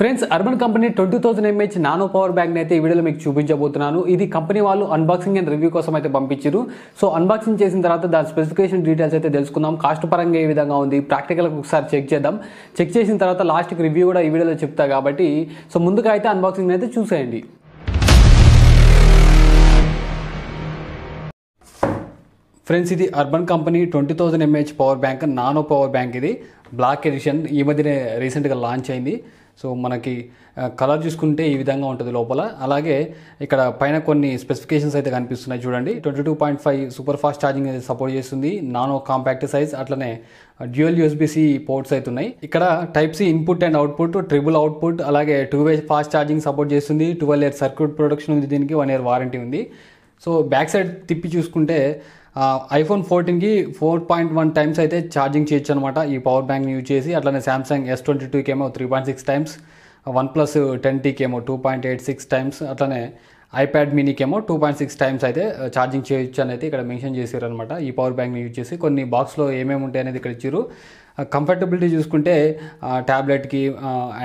friends urban company twenty thousand MH nano power bank అయితే ఈ వీడియోలో మీకు చూపించబోతున్నాను ఇది కంపెనీ వాళ్ళు అన్బాక్సింగ్ అండ్ రివ్యూ కోసం అయితే పంపించారు సో అన్బాక్సింగ్ చేసిన తర్వాత దాని స్పెసిఫికేషన్ డీటెయిల్స్ అయితే తెలుసుకుందాం కాస్ట్ పరంగా ఏ విధంగా ఉంది ప్రాక్టికల్ ఒకసారి చెక్ చేద్దాం చెక్ చేసిన తర్వాత లాస్ట్కి రివ్యూ కూడా ఈ వీడియోలో చెప్తా కాబట్టి సో ముందుగా అయితే అన్బాక్సింగ్ అయితే చూసేయండి ఫ్రెండ్స్ ఇది urban company twenty thousand MH power bank nano power bank ఇది బ్లాక్ ఎడిషన్ ఈ మధ్యనే రీసెంట్గా లాంచ్ అయింది సో మనకి కలర్ చూసుకుంటే ఈ విధంగా ఉంటుంది లోపల అలాగే ఇక్కడ పైన కొన్ని స్పెసిఫికేషన్స్ అయితే కనిపిస్తున్నాయి చూడండి twenty two point five super fast charging అయితే సపోర్ట్ చేస్తుంది నానో కాంపాక్ట్ సైజ్ అట్లనే డ్యూయల్ యూఎస్బిసి పోర్ట్స్ అవుతున్నాయి ఇక్కడ type C input and output triple output అలాగే two way fast charging support చేస్తుంది ట్వెల్వ్ ఇయర్ సర్క్యూట్ ప్రొడక్షన్ ఉంది దీనికి వన్ ఇయర్ వారంటీ ఉంది సో బ్యాక్ సైడ్ తిప్పి చూసుకుంటే ఐఫోన్ ఫోర్టీన్కి ఫోర్ పాయింట్ వన్ టైమ్స్ అయితే ఛార్జింగ్ చేయొచ్చు అనమాట ఈ పవర్ బ్యాంక్ని యూజ్ చేసి అట్లనే శాంసంగ్ ఎస్ ట్వంటీ టూకి ఏమో three point six times one plus ten టీకి ఏమో two point eight six times అట్లనే ఐప్యాడ్ మినీకి ఏమో టూ పాయింట్ సిక్స్ టైమ్స్ అయితే ఛార్జింగ్ చేయొచ్చు అని అయితే ఇక్కడ మెన్షన్ చేశారు అనమాట ఈ పవర్ బ్యాంక్ని యూజ్ చేసి కొన్ని బాక్స్లో ఏమేమి ఉంటాయి అనేది ఇక్కడ ఇచ్చారు కంఫర్టబిలిటీ చూసుకుంటే ట్యాబ్లెట్కి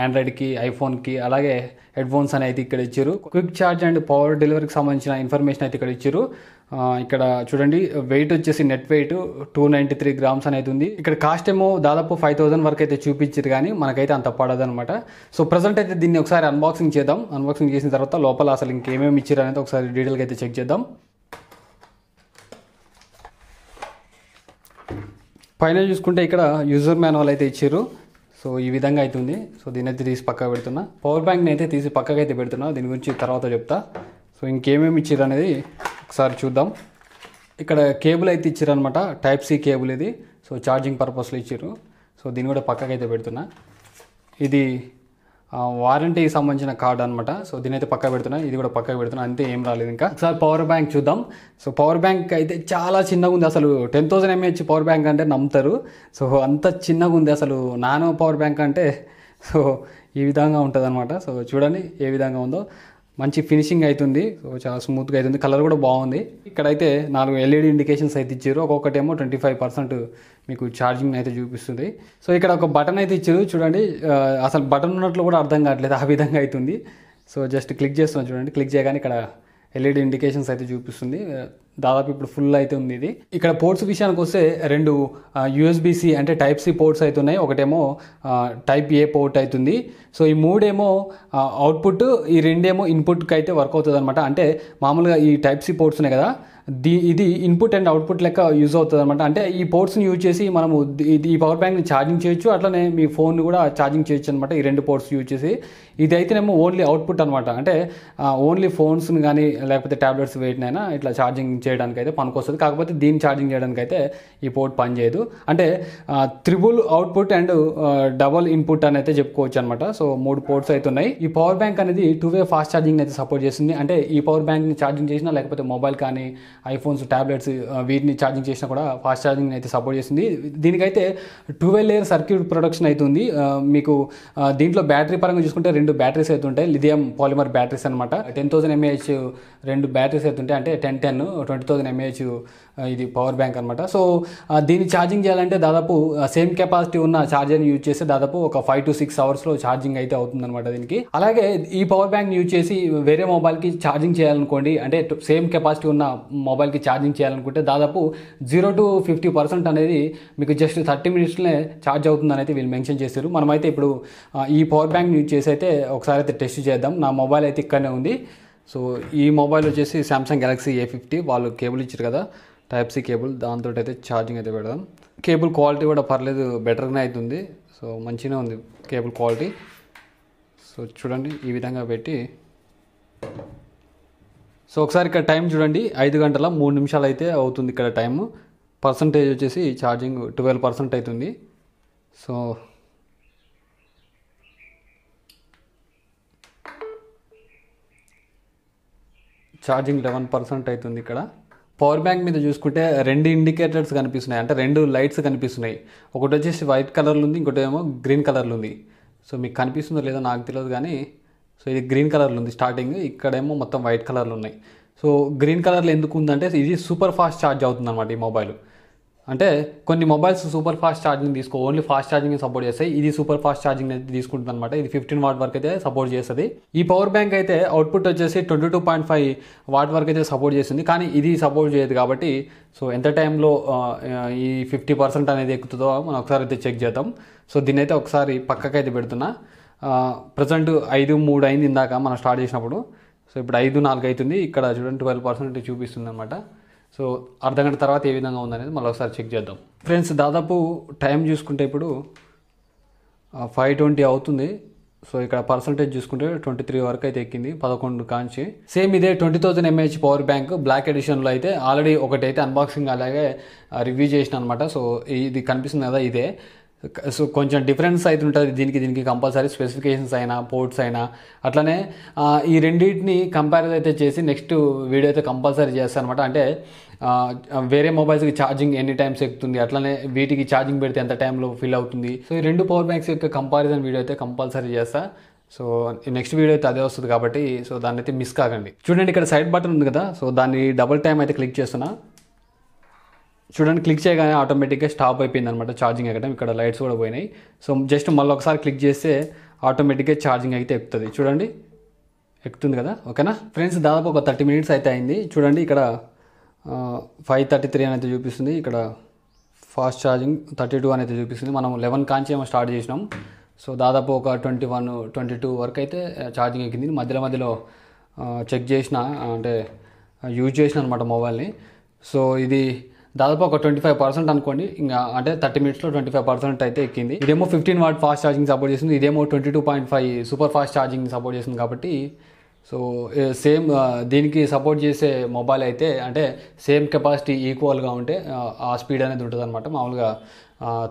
ఆండ్రాయిడ్కి ఐఫోన్కి అలాగే హెడ్ఫోన్స్ అని అయితే ఇక్కడ ఇచ్చారు క్విక్ ఛార్జ్ అండ్ పవర్ డెలివరీకి సంబంధించిన ఇన్ఫర్మేషన్ అయితే ఇక్కడ ఇచ్చారు ఇక్కడ చూడండి వెయిట్ వచ్చేసి net weight two ninety three grams అనేది ఉంది ఇక్కడ కాస్ట్ ఏమో దాదాపు ఫైవ్ థౌసండ్ వరకు అయితే చూపించారు కానీ మనకైతే అంత పడదనమాట సో ప్రజెంట్ అయితే దీన్ని ఒకసారి అన్బాక్సింగ్ చేద్దాం అన్బాక్సింగ్ చేసిన తర్వాత లోపల అసలు ఇంకేమేమి ఇచ్చారు అనేది ఒకసారి డీటెయిల్గా అయితే చెక్ చేద్దాం పైన చూసుకుంటే ఇక్కడ యూజర్ మాన్యువల్ అయితే ఇచ్చారు సో ఈ విధంగా అవుతుంది సో దీని అయితే తీసి పక్కకు పెడుతున్నా పవర్ బ్యాంక్ని అయితే తీసి పక్కకు అయితే పెడుతున్నా దీని గురించి తర్వాత చెప్తా సో ఇంకేమేమి ఇచ్చారు అనేది ఒకసారి చూద్దాం ఇక్కడ కేబుల్ అయితే ఇచ్చారనమాట టైప్ సి కేబుల్ ఇది సో ఛార్జింగ్ పర్పస్లో ఇచ్చారు సో దీన్ని కూడా పక్కకైతే పెడుతున్నా ఇది వారంటీకి సంబంధించిన కార్డ్ అనమాట సో దీని అయితే పక్క పెడుతున్నాను ఇది కూడా పక్క పెడుతున్నా అంతే ఏం రాలేదు ఇంకా ఒకసారి పవర్ బ్యాంక్ చూద్దాం సో పవర్ బ్యాంక్ అయితే చాలా చిన్నగా ఉంది అసలు ten thousand mAh power bank అంటే నమ్ముతారు సో అంత చిన్నగా ఉంది అసలు నానో పవర్ బ్యాంక్ అంటే సో ఈ విధంగా ఉంటుంది అనమాట సో చూడండి ఏ విధంగా ఉందో మంచి ఫినిషింగ్ అవుతుంది సో చాలా స్మూత్గా అవుతుంది కలర్ కూడా బాగుంది ఇక్కడైతే నాలుగు ఎల్ఈడి ఇండికేషన్స్ అయితే ఇచ్చారు ఒక్కొక్కటి ఏమో ట్వంటీ ఫైవ్ పర్సెంట్ మీకు ఛార్జింగ్ అయితే చూపిస్తుంది సో ఇక్కడ ఒక బటన్ అయితే ఇచ్చారు చూడండి అసలు బటన్ ఉన్నట్లు కూడా అర్థం కావట్లేదు ఆ విధంగా అవుతుంది సో జస్ట్ క్లిక్ చేస్తున్నాం చూడండి క్లిక్ చేయగానే ఇక్కడ ఎల్ఈడి ఇండికేషన్స్ అయితే చూపిస్తుంది దాదాపు ఇప్పుడు ఫుల్ అయితే ఉంది ఇది ఇక్కడ పోర్ట్స్ విషయానికి వస్తే రెండు యూఎస్బిసి అంటే టైప్ సి పోర్ట్స్ అవుతున్నాయి ఒకటేమో టైప్ ఏ పోర్ట్ అవుతుంది సో ఈ మూడేమో అవుట్పుట్ ఈ రెండేమో ఇన్పుట్కి అయితే వర్క్ అవుతుంది అనమాట అంటే మామూలుగా ఈ టైప్ సి పోర్ట్స్ ఉన్నాయి కదా దీ ఇది ఇన్పుట్ అండ్ అవుట్పుట్ లెక్క యూజ్ అవుతుంది అనమాట అంటే ఈ పోర్ట్స్ని యూజ్ చేసి మనము ఈ పవర్ బ్యాంక్ని ఛార్జింగ్ చేయొచ్చు అట్లనే మీ ఫోన్ కూడా ఛార్జింగ్ చేయొచ్చు అనమాట ఈ రెండు పోర్ట్స్ యూజ్ చేసి ఇది అయితేనేమో ఓన్లీ అవుట్పుట్ అనమాట అంటే ఓన్లీ ఫోన్స్ని కానీ లేకపోతే ట్యాబ్లెట్స్ వేటినైనా ఇట్లా ఛార్జింగ్ చేయడానికి అయితే పనికొస్తుంది కాకపోతే దీన్ని ఛార్జింగ్ చేయడానికి అయితే ఈ పోర్ట్ పనిచేయదు అంటే triple output and double input అని అయితే చెప్పుకోవచ్చు అనమాట సో మూడు పోర్ట్స్ అయితే ఉన్నాయి ఈ పవర్ బ్యాంక్ అనేది టూ వే ఫాస్ట్ ఛార్జింగ్ అయితే సపోర్ట్ చేస్తుంది అంటే ఈ పవర్ బ్యాంక్ని ఛార్జింగ్ చేసినా లేకపోతే మొబైల్ కానీ ఐఫోన్స్ ట్యాబ్లెట్స్ వీటిని ఛార్జింగ్ చేసినా కూడా ఫాస్ట్ ఛార్జింగ్ అయితే సపోర్ట్ చేస్తుంది దీనికైతే వే లేయర్ సర్క్యూట్ ప్రొడక్షన్ అవుతుంది మీకు దీంట్లో బ్యాటరీ పరంగా చూసుకుంటే రెండు బ్యాటరీస్ అయితే ఉంటాయి లిథియం పాలిమర్ బ్యాటరీస్ అనమాట టెన్ థౌసండ్ ఎంఏహెచ్ రెండు బ్యాటరీస్ అయితే ఉంటాయి అంటే ten ten twenty thousand mAh ఇది పవర్ బ్యాంక్ అనమాట సో దీన్ని ఛార్జింగ్ చేయాలంటే దాదాపు సేమ్ కెపాసిటీ ఉన్న ఛార్జర్ని యూజ్ చేస్తే దాదాపు ఒక ఫైవ్ టు సిక్స్ అవర్స్లో ఛార్జింగ్ అయితే అవుతుందనమాట దీనికి అలాగే ఈ పవర్ బ్యాంక్ని యూజ్ చేసి వేరే మొబైల్కి ఛార్జింగ్ చేయాలనుకోండి అంటే సేమ్ కెపాసిటీ ఉన్న మొబైల్కి ఛార్జింగ్ చేయాలనుకుంటే దాదాపు జీరో టు ఫిఫ్టీ పర్సెంట్ అనేది మీకు జస్ట్ థర్టీ మినిట్స్లోనే ఛార్జ్ అవుతుందని అయితే వీళ్ళు మెన్షన్ చేశారు మనమైతే ఇప్పుడు ఈ పవర్ బ్యాంక్ని యూజ్ చేసి అయితే ఒకసారి అయితే టెస్ట్ చేద్దాం నా మొబైల్ అయితే ఇక్కడనే ఉంది సో ఈ మొబైల్ వచ్చేసి శాంసంగ్ గెలాక్సీ ఏ ఫిఫ్టీ వాళ్ళు కేబుల్ ఇచ్చారు కదా టైప్ సి కేబుల్ దాంతో అయితే ఛార్జింగ్ అయితే పెడదాం కేబుల్ క్వాలిటీ కూడా పర్లేదు బెటర్గానే అవుతుంది సో మంచిగానే ఉంది కేబుల్ క్వాలిటీ సో చూడండి ఈ విధంగా పెట్టి సో ఒకసారి ఇక్కడ టైం చూడండి ఐదు గంటల మూడు నిమిషాలు అయితే అవుతుంది ఇక్కడ టైము పర్సంటేజ్ వచ్చేసి ఛార్జింగ్ ట్వెల్వ్ పర్సెంట్ అవుతుంది సో ఛార్జింగ్ లెవెన్ పర్సెంట్ అవుతుంది ఇక్కడ పవర్ బ్యాంక్ మీద చూసుకుంటే రెండు ఇండికేటర్స్ కనిపిస్తున్నాయి అంటే రెండు లైట్స్ కనిపిస్తున్నాయి ఒకటి వచ్చేసి వైట్ కలర్లో ఉంది ఇంకోటి ఏమో గ్రీన్ కలర్లో ఉంది సో మీకు కనిపిస్తుందో లేదో నాకు తెలియదు కానీ సో ఇది గ్రీన్ కలర్లో ఉంది స్టార్టింగ్ ఇక్కడేమో మొత్తం వైట్ కలర్లు ఉన్నాయి సో గ్రీన్ కలర్లో ఎందుకు ఉందంటే ఇది సూపర్ ఫాస్ట్ ఛార్జ్ అవుతుంది అనమాట ఈ మొబైల్ అంటే కొన్ని మొబైల్స్ సూపర్ ఫాస్ట్ ఛార్జింగ్ తీసుకో ఓన్లీ ఫాస్ట్ ఛార్జింగ్ సపోర్ట్ చేస్తాయి ఇది సూపర్ ఫాస్ట్ ఛార్జింగ్ అయితే తీసుకుంటుంది అనమాట ఇది ఫిఫ్టీన్ వాట్ వరకు అయితే సపోర్ట్ చేస్తుంది ఈ పవర్ బ్యాంక్ అయితే అవుట్పుట్ వచ్చేసి twenty two point five watt వరకు అయితే సపోర్ట్ చేస్తుంది కానీ ఇది సపోర్ట్ చేయదు కాబట్టి సో ఎంత టైంలో ఈ ఫిఫ్టీ పర్సెంట్ అనేది ఎక్కుతుందో మనం ఒకసారి అయితే చెక్ చేద్దాం సో దీని అయితే ఒకసారి పక్కకైతే పెడుతున్నా ప్రజెంట్ ఐదు మూడు అయింది ఇందాక మనం స్టార్ట్ చేసినప్పుడు సో ఇప్పుడు ఐదు నాలుగు అవుతుంది ఇక్కడ చూడండి ట్వెల్వ్ పర్సెంట్ చూపిస్తుంది అనమాట సో అర్ధ గంట తర్వాత ఏ విధంగా ఉందనేది మళ్ళీ ఒకసారి చెక్ చేద్దాం ఫ్రెండ్స్ దాదాపు టైం చూసుకుంటే ఇప్పుడు ఫైవ్ ట్వంటీ అవుతుంది సో ఇక్కడ పర్సంటేజ్ చూసుకుంటే ట్వంటీ త్రీ వరకు అయితే ఎక్కింది పదకొండు కాంచి సేమ్ ఇదే twenty thousand mAh power bank black ఎడిషన్లో అయితే ఆల్రెడీ ఒకటి అయితే అన్బాక్సింగ్ అలాగే రివ్యూ చేసిన అనమాట సో ఇది కనిపిస్తుంది కదా ఇదే సో కొంచెం డిఫరెన్స్ అయితే ఉంటుంది దీనికి దీనికి కంపల్సరీ స్పెసిఫికేషన్స్ అయినా పోర్ట్స్ అయినా అట్లనే ఈ రెండింటిని కంపారిజన్ అయితే చేసి నెక్స్ట్ వీడియో అయితే కంపల్సరీ చేస్తాను అనమాట అంటే వేరే మొబైల్స్కి ఛార్జింగ్ ఎన్ని టైమ్స్ ఎక్కుతుంది అట్లనే వీటికి ఛార్జింగ్ పెడితే ఎంత టైంలో ఫిల్ అవుతుంది సో ఈ రెండు పవర్ బ్యాంక్స్ యొక్క కంపారిజన్ వీడియో అయితే కంపల్సరీ చేస్తా సో నెక్స్ట్ వీడియో అయితే అదే వస్తుంది కాబట్టి సో దాన్ని అయితే మిస్ కాకండి చూడండి ఇక్కడ సైడ్ బటన్ ఉంది కదా సో దాన్ని డబుల్ టైం అయితే క్లిక్ చేస్తున్నా చూడండి క్లిక్ చేయగానే ఆటోమేటిక్గా స్టాప్ అయిపోయింది అనమాట ఛార్జింగ్ ఎక్కడం ఇక్కడ లైట్స్ కూడా పోయినాయి సో జస్ట్ మళ్ళీ ఒకసారి క్లిక్ చేస్తే ఆటోమేటిక్గా ఛార్జింగ్ అయితే ఎక్కుతుంది చూడండి ఎక్కుతుంది కదా ఓకేనా ఫ్రెండ్స్ దాదాపు ఒక థర్టీ మినిట్స్ అయితే అయింది చూడండి ఇక్కడ ఫైవ్ థర్టీ త్రీ అనేది చూపిస్తుంది ఇక్కడ ఫాస్ట్ ఛార్జింగ్ థర్టీ టూ అని అయితే చూపిస్తుంది మనం లెవెన్ కాంచి ఏమో స్టార్ట్ చేసినాం సో దాదాపు ఒక ట్వంటీ వన్ ట్వంటీ టూ వరకు అయితే ఛార్జింగ్ ఎక్కింది మధ్యలో మధ్యలో చెక్ చేసిన అంటే యూజ్ చేసిన అనమాట మొబైల్ని సో ఇది దాదాపు ఒక ట్వంటీ ఫైవ్ పర్సెంట్ అనుకోండి ఇంకా అంటే థర్టీ మినిట్స్లో ట్వంటీ ఫైవ్ పర్సెంట్ అయితే ఎక్కింది ఇదేమో fifteen watt fast charging support చేస్తుంది ఇదేమో twenty two point five super fast charging support చేసింది కాబట్టి సో సేమ్ దీనికి సపోర్ట్ చేసే మొబైల్ అయితే అంటే సేమ్ కెపాసిటీ ఈక్వల్గా ఉంటే ఆ స్పీడ్ అనేది ఉంటుంది అనమాట మామూలుగా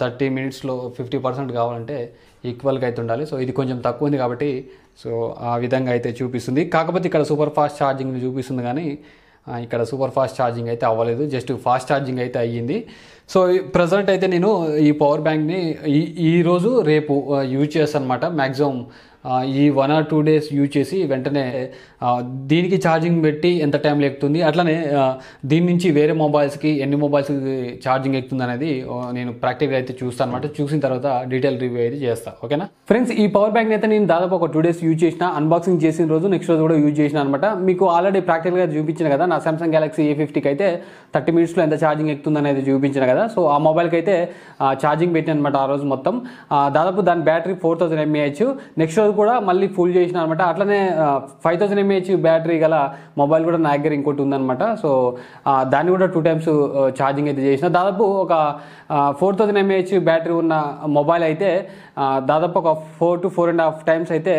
థర్టీ మినిట్స్లో ఫిఫ్టీ పర్సెంట్ కావాలంటే ఈక్వల్గా అయితే ఉండాలి సో ఇది కొంచెం తక్కువ ఉంది కాబట్టి సో ఆ విధంగా అయితే చూపిస్తుంది కాకపోతే ఇక్కడ సూపర్ ఫాస్ట్ ఛార్జింగ్ చూపిస్తుంది కానీ ఇక్కడ సూపర్ ఫాస్ట్ ఛార్జింగ్ అయితే అవ్వలేదు జస్ట్ ఫాస్ట్ ఛార్జింగ్ అయితే అయ్యింది సో ప్రజెంట్ అయితే నేను ఈ పవర్ బ్యాంక్ని ఈ రోజు రేపు యూజ్ చేస్తాను అనమాట మ్యాక్సిమం ఈ one or two days use చేసి వెంటనే దీనికి ఛార్జింగ్ పెట్టి ఎంత టైం లెక్కుతుంది అట్లనే దీని నుంచి వేరే మొబైల్స్కి ఎన్ని మొబైల్స్కి ఛార్జింగ్ ఎక్కుతుంది అనేది నేను ప్రాక్టికల్ అయితే చూస్తాను అనమాట చూసిన తర్వాత డీటెయిల్ రివ్యూ అయితే చేస్తాను ఓకేనా ఫ్రెండ్స్ ఈ పవర్ బ్యాంక్ అయితే నేను దాదాపు ఒక టూ డేస్ యూజ్ చేసిన అన్బాక్సింగ్ చేసిన రోజు నెక్స్ట్ రోజు కూడా యూజ్ చేసిన అనమాట మీకు ఆల్రెడీ ప్రాక్టికల్గా చూపించిన కదా నా సామ్సంగ్ గ్యాలక్సీ ఏ ఫిఫ్టీకి అయితే థర్టీ మినిట్స్లో ఎంత ఛార్జింగ్ ఎక్కుతుంది అనేది చూపించిన కదా సో ఆ మొబైల్కి అయితే ఛార్జింగ్ పెట్టిన అనమాట ఆ రోజు మొత్తం దాదాపు దాని battery four thousand mAh next రోజు కూడా మళ్ళీ ఫుల్ చేసిన అనమాట అట్లనే ఫైవ్ థౌసండ్ ఎంఏహెచ్ బ్యాటరీ గల మొబైల్ కూడా నా దగ్గర ఇంకోటి ఉందనమాట సో దాన్ని కూడా టూ టైమ్స్ ఛార్జింగ్ అయితే చేసిన దాదాపు ఒక ఫోర్ థౌసండ్ ఎంఏహెచ్ బ్యాటరీ ఉన్న మొబైల్ అయితే దాదాపు ఒక four to four and half times అయితే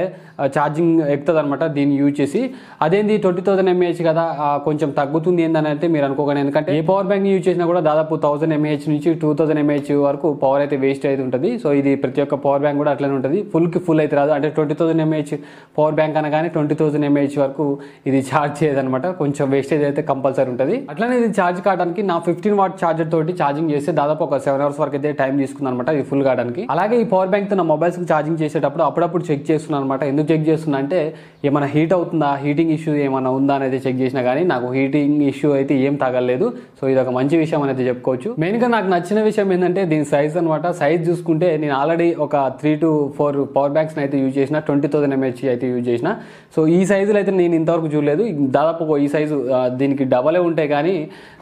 ఛార్జింగ్ ఎక్కుతుంది అనమాట దీన్ని యూజ్ చేసి అదేంది ట్వంటీ థౌసండ్ ఎంఏహెచ్ కదా కొంచెం తగ్గుతుంది ఏందని అయితే మీరు అనుకోగానే ఎందుకంటే ఏ పవర్ బ్యాంక్ యూజ్ చేసినా కూడా దాదాపు థౌసండ్ ఎంఏహెచ్ నుంచి టూ థౌసండ్ ఎంఏహెచ్ వరకు పవర్ అయితే వేస్ట్ అయితే ఉంటుంది సో ఇది ప్రతి ఒక్క పవర్ బ్యాంక్ కూడా అట్లనే ఉంటుంది ఫుల్కి ఫుల్ అయితే రాదు అంటే twenty thousand mAh power bank అనగానే ట్వంటీ థౌసండ్ ఎంఏహెచ్ వరకు ఇది ఛార్జ్ చేయదనమాట కొంచెం వేస్టేజ్ అయితే కంపల్సరీ ఉంటుంది అట్లనే ఇది ఛార్జ్ కావడానికి నా ఫిఫ్టీన్ వాట్ ఛార్జర్ తోటి ఛార్జింగ్ చేస్తే దాదాపు ఒక సెవెన్ అవర్స్ వరకు అయితే టైం తీసుకుంది అనమాట ఇది ఫుల్ కావడానికి అలాగే ఈ పవర్ బ్యాంక్ బ్యాంక్తో నా మొబైల్స్కి ఛార్జింగ్ చేసేటప్పుడు అప్పుడప్పుడు చెక్ చేస్తున్నాను అనమాట ఎందుకు చెక్ చేస్తున్నా అంటే ఏమైనా హీట్ అవుతుందా హీటింగ్ ఇష్యూ ఏమైనా ఉందా అనేది చెక్ చేసినా కానీ నాకు హీటింగ్ ఇష్యూ అయితే ఏం తగలేదు సో ఇది ఒక మంచి విషయం అనేది చెప్పుకోవచ్చు మెయిన్గా నాకు నచ్చిన విషయం ఏంటంటే దీని సైజ్ అనమాట సైజ్ చూసుకుంటే నేను ఆల్రెడీ ఒక three to four power banks అయితే యూజ్ చేసిన ట్వంటీ థౌసండ్ ఎంహెచ్ అయితే యూజ్ చేసిన సో ఈ సైజులు అయితే నేను ఇంతవరకు చూడలేదు దాదాపు ఈ సైజు దీనికి డబలే ఉంటాయి కానీ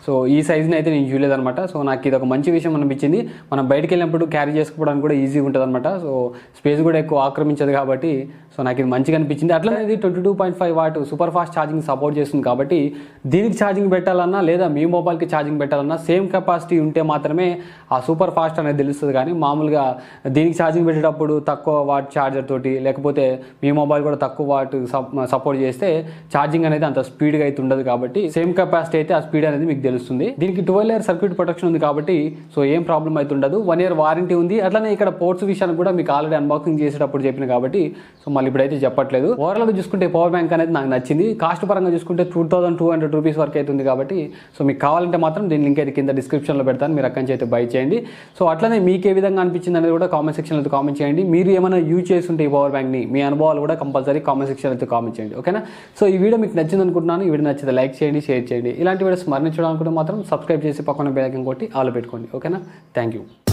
సో ఈ సైజ్ని అయితే నేను చూడలేదు అనమాట సో నాకు ఇది ఒక మంచి విషయం అనిపించింది మనం బయటకు వెళ్ళినప్పుడు క్యారీ చేసుకోవడానికి కూడా ఈజీగా ఉంటుంది అనమాట సో స్పేస్ కూడా ఎక్కువ ఆక్రమించదు కాబట్టి సో నాకు ఇది మంచిగా అనిపించింది అట్లనే ఇది twenty two point five watt super fast charging support చేస్తుంది కాబట్టి దీనికి ఛార్జింగ్ పెట్టాలన్నా లేదా మీ మొబైల్కి ఛార్జింగ్ పెట్టాలన్నా సేమ్ కెపాసిటీ ఉంటే మాత్రమే ఆ సూపర్ ఫాస్ట్ అనేది తెలుస్తుంది కానీ మామూలుగా దీనికి ఛార్జింగ్ పెట్టేటప్పుడు తక్కువ వాట్ ఛార్జర్ తోటి లేకపోతే మీ మొబైల్ కూడా తక్కువ వాట్ సపోర్ట్ చేస్తే ఛార్జింగ్ అనేది అంత స్పీడ్గా అయితే ఉండదు కాబట్టి సేమ్ కెపాసిటీ అయితే ఆ స్పీడ్ అనేది మీకు తెలుస్తుంది దీనికి ట్వెల్వ్ ఇయర్ సర్క్యూట్ ప్రొటెక్షన్ ఉంది కాబట్టి సో ఏం ప్రాబ్లం అయితే ఉండదు వన్ ఇయర్ వారంటీ ఉంది అట్లనే ఇక్కడ పోర్ట్స్ విషయాన్ని కూడా మీకు ఆల్రెడీ అన్బాక్సింగ్ చేసేటప్పుడు చెప్పిన కాబట్టి సో మళ్ళీ ఇప్పుడైతే చెప్పట్లేదు గా చూసుకుంటే పవర్ బ్యాంక్ అనేది నాకు నచ్చింది కాస్ట్ పరంగా చూసుకుంటే two thousand two hundred rupees వరకు అవుతుంది కాబట్టి సో మీకు కావాలంటే మాత్రం దీని లింక్ అయితే కింద డిస్క్రిప్షన్లో పెడతాను మీరు అక్కడి నుంచి అయితే బై చేయండి సో అట్లనే మీకు ఏ విధంగా అనిపించింది అనేది కూడా కామెంట్ సెక్షన్ అయితే కామెంట్ చేయండి మీరు ఏమైనా యూజ్ చేస్తుంటే ఈ పవర్ బ్యాంక్ ని మీ అనుభవాలు కూడా కంపల్సరీ కామెంట్ సెక్షన్ అయితే కామెంట్ చేయండి ఓకేనా సో ఈ వీడియో మీకు నచ్చింది అనుకుంటున్నాను ఈ వీడియో నచ్చితే లైక్ చేయండి షేర్ చేయండి ఇలాంటి వీడియోస్ మరణించడానికి మాత్రం సబ్స్క్రైబ్ చేసి పక్కన బ్యాంక్ కొట్టి ఆలో పెట్టుకోండి ఓకేనా థ్యాంక్ యూ